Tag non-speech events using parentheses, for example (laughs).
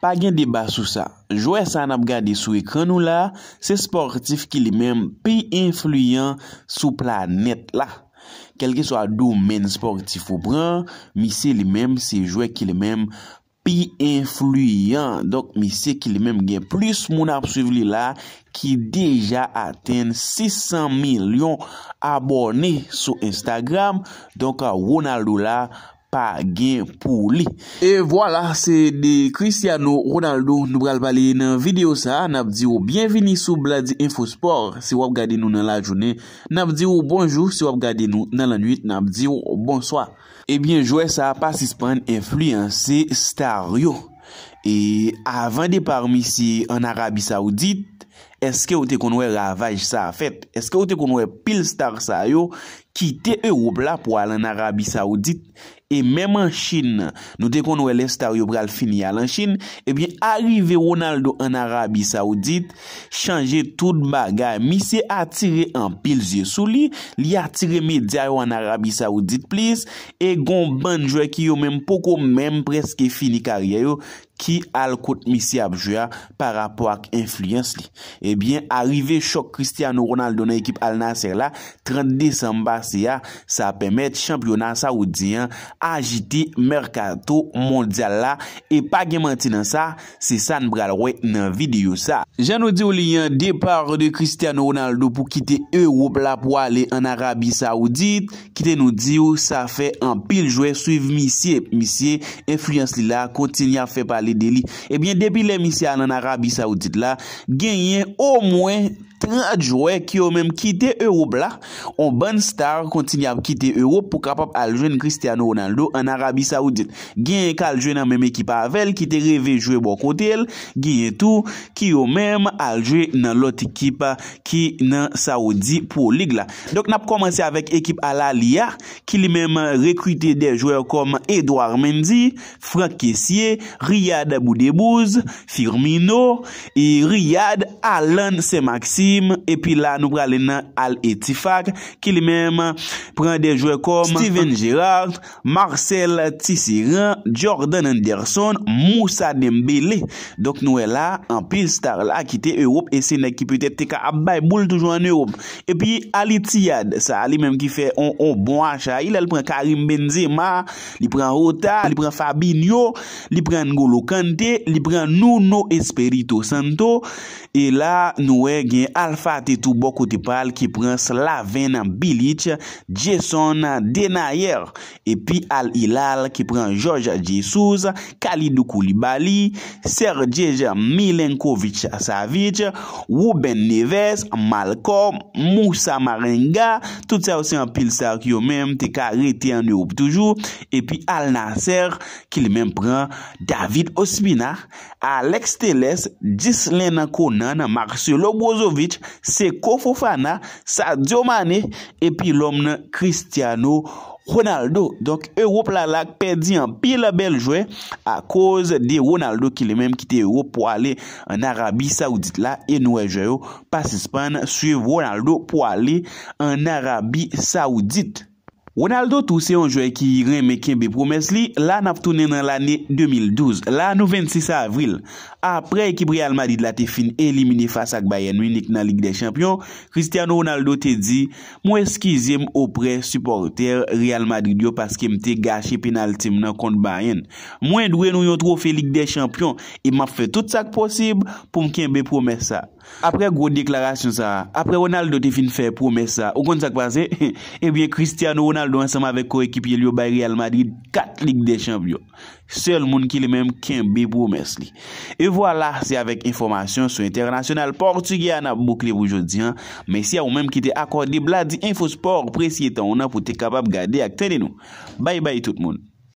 Pa gen deba sou sa, jwè san ap gade sou ekran nou la, se sportif ki li menm pi influyen sou planet la. Kelke sou a domen sportif ou bran, mi se li menm se jwè ki li menm pi influyen. Dok mi se ki li menm gen plus moun ap suiv li la ki deja aten 600 milyon abone sou Instagram. Donk a Ronaldo la pouk. pa gen pou li. E voilà, se de Cristiano Ronaldo nou bral pale nan video sa, nap di ou bienveni sou bladi InfoSport, se wap gade nou nan la jounen, nap di ou bonjou, se wap gade nou nan la nuit, nap di ou bonsoi. Ebyen, eh jouè sa, pasispan, enfluyen se star yo. E avan de parmi si an Arabi Saoudit, eske ou te konwe ravaj sa fet, eske ou te konwe pil star sa yo, kite e ou blap wale an Arabi Saoudit, E menm an Chin, nou de kon wè lè star yo pral fini yal an Chin, ebyen arive Ronaldo an Arabi Saoudit, chanje tout bagay. Mi se atire an pil zye sou li, li atire medya yo an Arabi Saoudit plis, e gon banjwe ki yo menm poko menm preske fini karyay yo. ki al kote misi apjoua para pou ak influens li. Ebyen, eh arive chok Cristiano Ronaldo nan ekip al naser la, 30 Desemba se ya, sa pemet championan saoudien, agiti merkato mondial la e pa gen manti nan sa, se san bralwe nan videyo sa. Je nou di ou li yon depar de Cristiano Ronaldo pou kite Europe la pou ale an Arabi Saoudite, kite nou di ou, sa fe an piljoue suiv misi ep misi influens li la, kontin ya fe pale Deli, ebyen eh depi lè misi anan Arabi Saoudite la, genyen Ou mwen 30 jouè ki yo mèm kite Europe la On ban star kontinye ap kite Europe Pou kapap Aljouen Cristiano Ronaldo An Arabi Saoudite Gyen ek Aljouen nan mèm ekipa avel Kite revè jouè bo kontel Gyen etou ki yo mèm Aljouen nan lot ekipa Ki nan Saoudi Pro League la Dok nap komanse avèk ekipa Al Aliyah Ki li mèm rekwite de jouè Kom Edouard Mendy Franck Kessier, Riyad Aboudebouz Firmino E Riyad, Alain Semaksi E pi la nou pralena al etifak Ki li menm pran de jwe kom Steven Gerard Marcel Tissiran Jordan Anderson Moussa Dembele Dok nou e la an pil star la ki te Europe E se ne ki pwete te ka abay boule toujou an Europe E pi al etiyad Sa li menm ki fe on bon achay Li pran Karim Benzema Li pran Rota, li pran Fabinho Li pran Ngolo Kante Li pran Nuno Espirito Santo E la nou e gen al Alfa te tou boku te pal ki pren Slaven Bilic, Jason Denayer, epi Al Hilal ki pren George Jesus, Khalid Koulibaly, Sergej Milenkovic Savic, Wouben Neves, Malcom, Moussa Maringa, tout sa ou se an pil sa ki yo menm te ka rete an yo ou p toujou, epi Al Nasser ki li menm pren David Ospina, Alex Telles, Gislena Konan, Marcelo Bozovic, Se Kofofana, Sadio Mane E pi lomnen Cristiano Ronaldo Donk Europe la lak pedi an pi la bel jwe A koz de Ronaldo ki le menm kite Europe Po ale an Arabi Saudit la E nou e jwe yo pasispan su Ronaldo Po ale an Arabi Saudit Ronaldo tou se yon jwe ki yi reme kenbe promes li, la nap tonen nan lane 2012, la nou 26 avril apre ekip Real Madrid la te fin elimine fasa ak bayen mwenik nan Ligue des Champions, Cristiano Ronaldo te di, mwen skizim opre supporter Real Madrid yo paske mte gache penalti mnen kont bayen, mwen dwe nou yon trofe Ligue des Champions, e mwap fe tout sak posib pou mkenbe promesa apre gro deklarasyon sa apre Ronaldo te fin fe promesa ou kon sak pase, (laughs) ebyen eh Cristiano Ronaldo don seman vek ko ekipye liyo bayri almadid katlik de chanbiyo. Sel moun ki li menm kenbe pou mes li. E vwa la se avek informasyon sou internasyonel Portugya nan bouklev oujodyan, men se ya ou menm ki te akorde bladi infospor presye tan ou nan pou te kapab gade ak teninou. Bay bay tout moun.